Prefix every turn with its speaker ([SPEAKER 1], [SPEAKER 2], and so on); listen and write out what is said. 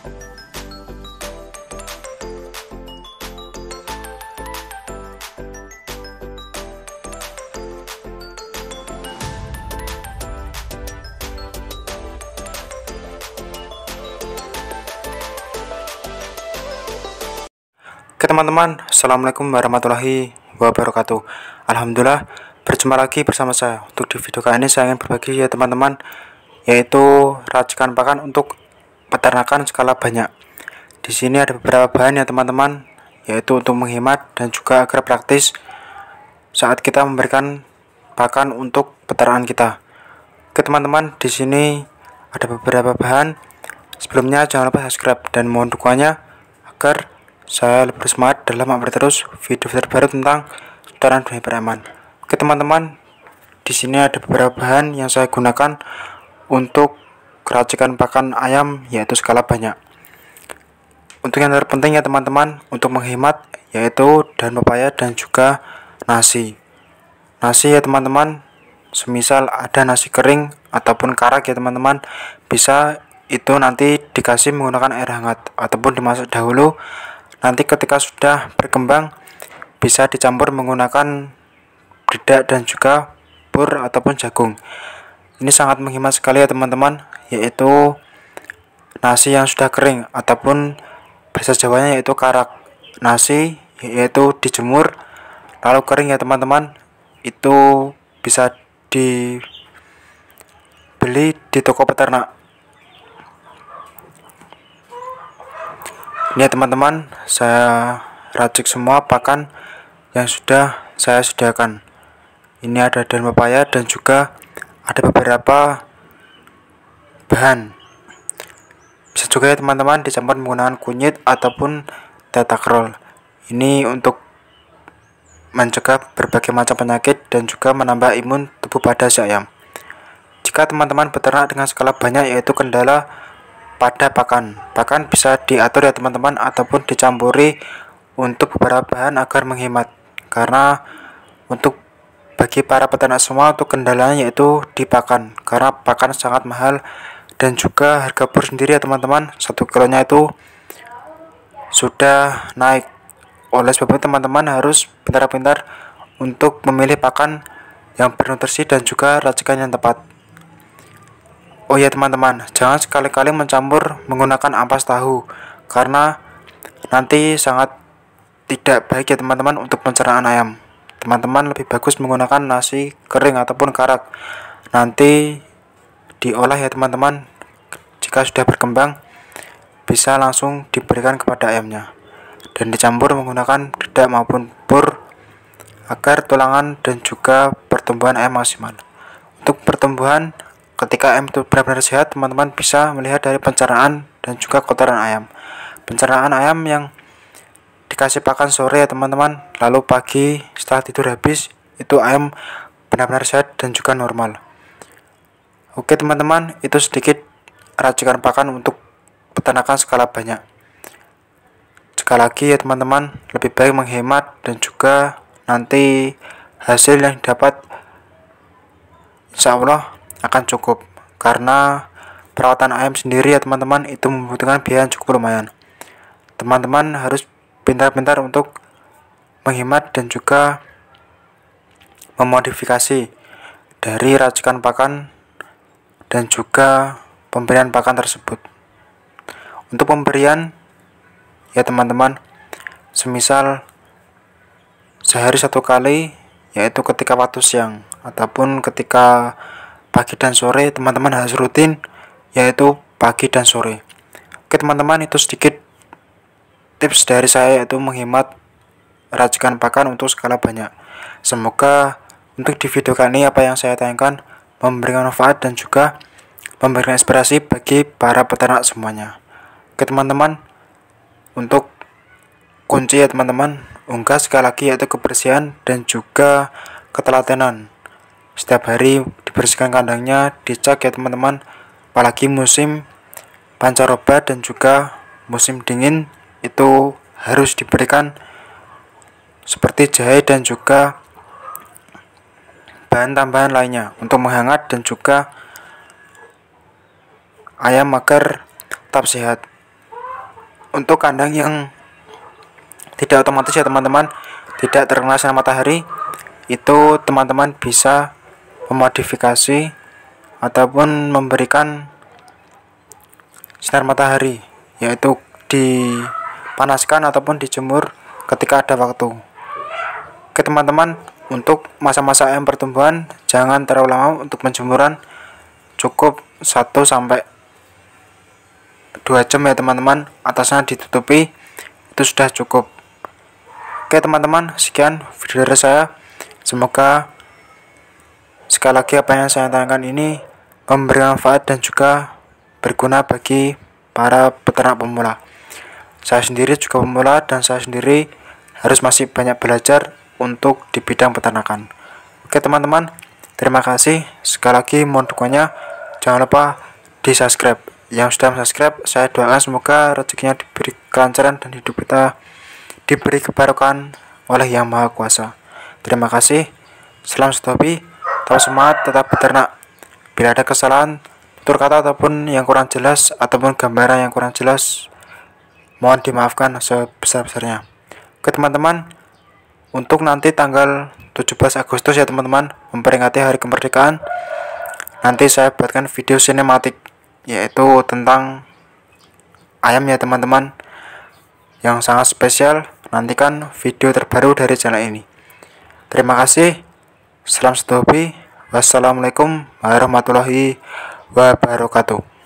[SPEAKER 1] Oke teman-teman, Assalamualaikum warahmatullahi wabarakatuh Alhamdulillah, berjumpa lagi bersama saya Untuk di video kali ini saya ingin berbagi ya teman-teman Yaitu racikan pakan untuk peternakan skala banyak. Di sini ada beberapa bahan ya teman-teman, yaitu untuk menghemat dan juga agar praktis saat kita memberikan pakan untuk peternakan kita. Oke teman-teman, di sini ada beberapa bahan. Sebelumnya jangan lupa subscribe dan mohon dukungannya agar saya lebih semangat dalam upload terus video terbaru tentang setoran dunia beraman. Oke teman-teman, di sini ada beberapa bahan yang saya gunakan untuk keracikan pakan ayam yaitu skala banyak. Untuk yang terpenting ya teman-teman untuk menghemat yaitu dan pepaya dan juga nasi. Nasi ya teman-teman, semisal ada nasi kering ataupun karak ya teman-teman, bisa itu nanti dikasih menggunakan air hangat ataupun dimasak dahulu. Nanti ketika sudah berkembang bisa dicampur menggunakan dedak dan juga bur ataupun jagung ini sangat menghemat sekali ya teman-teman yaitu nasi yang sudah kering ataupun bahasa jawanya yaitu karak nasi yaitu dijemur lalu kering ya teman-teman itu bisa dibeli di toko peternak ini ya teman-teman saya racik semua pakan yang sudah saya sediakan ini ada daun pepaya dan juga ada beberapa bahan bisa juga ya teman-teman dicampur menggunakan kunyit ataupun tetakrol. ini untuk mencegah berbagai macam penyakit dan juga menambah imun tubuh pada si ayam jika teman-teman beternak dengan skala banyak yaitu kendala pada pakan pakan bisa diatur ya teman-teman ataupun dicampuri untuk beberapa bahan agar menghemat karena untuk bagi para peternak semua untuk kendalanya yaitu di pakan karena pakan sangat mahal dan juga harga pur sendiri ya teman-teman satu kilonya itu sudah naik oleh sebab itu teman-teman harus pintar-pintar untuk memilih pakan yang bernutrisi dan juga racikan yang tepat oh ya teman-teman jangan sekali-kali mencampur menggunakan ampas tahu karena nanti sangat tidak baik ya teman-teman untuk pencernaan ayam teman-teman lebih bagus menggunakan nasi kering ataupun karak nanti diolah ya teman-teman jika sudah berkembang bisa langsung diberikan kepada ayamnya dan dicampur menggunakan dedak maupun pur agar tulangan dan juga pertumbuhan ayam maksimal untuk pertumbuhan ketika ayam itu benar-benar sehat teman-teman bisa melihat dari pencernaan dan juga kotoran ayam pencernaan ayam yang dikasih pakan sore ya teman-teman lalu pagi setelah tidur habis itu ayam benar-benar sehat dan juga normal oke teman-teman itu sedikit racikan pakan untuk peternakan skala banyak sekali lagi ya teman-teman lebih baik menghemat dan juga nanti hasil yang dapat insya Allah akan cukup karena perawatan ayam sendiri ya teman-teman itu membutuhkan biaya yang cukup lumayan teman-teman harus pintar-pintar untuk menghemat dan juga memodifikasi dari racikan pakan dan juga pemberian pakan tersebut. Untuk pemberian ya teman-teman, semisal sehari satu kali yaitu ketika waktu siang ataupun ketika pagi dan sore teman-teman harus rutin yaitu pagi dan sore. Oke teman-teman itu sedikit Tips dari saya itu menghemat racikan pakan untuk skala banyak. Semoga untuk di video kali ini apa yang saya tayangkan memberikan manfaat dan juga memberikan inspirasi bagi para peternak semuanya. Oke teman-teman, untuk kunci ya teman-teman, unggah sekali lagi yaitu kebersihan dan juga ketelatenan. Setiap hari dibersihkan kandangnya, dicek ya teman-teman, apalagi musim pancaroba dan juga musim dingin itu harus diberikan seperti jahe dan juga bahan tambahan lainnya untuk menghangat dan juga ayam agar tetap sehat untuk kandang yang tidak otomatis ya teman-teman tidak terkena sinar matahari itu teman-teman bisa memodifikasi ataupun memberikan sinar matahari yaitu di panaskan ataupun dijemur ketika ada waktu. Oke teman-teman, untuk masa-masa ayam pertumbuhan jangan terlalu lama untuk penjemuran, cukup 1 sampai 2 jam ya teman-teman, atasnya ditutupi itu sudah cukup. Oke teman-teman, sekian video dari saya. Semoga sekali lagi apa yang saya tanyakan ini memberi manfaat dan juga berguna bagi para peternak pemula. Saya sendiri juga pemula dan saya sendiri harus masih banyak belajar untuk di bidang peternakan. Oke teman-teman, terima kasih. Sekali lagi mohon dukungannya. Jangan lupa di subscribe. Yang sudah subscribe, saya doakan semoga rezekinya diberi kelancaran dan hidup kita diberi kebarukan oleh Yang Maha Kuasa. Terima kasih. Salam setopi, tetap semangat, tetap beternak. Bila ada kesalahan, tutur kata ataupun yang kurang jelas ataupun gambaran yang kurang jelas Mohon dimaafkan sebesar-besarnya. Ke teman-teman, untuk nanti tanggal 17 Agustus ya teman-teman, memperingati hari kemerdekaan, nanti saya buatkan video sinematik yaitu tentang ayam ya teman-teman yang sangat spesial nantikan video terbaru dari channel ini terima kasih salam hobi. wassalamualaikum warahmatullahi wabarakatuh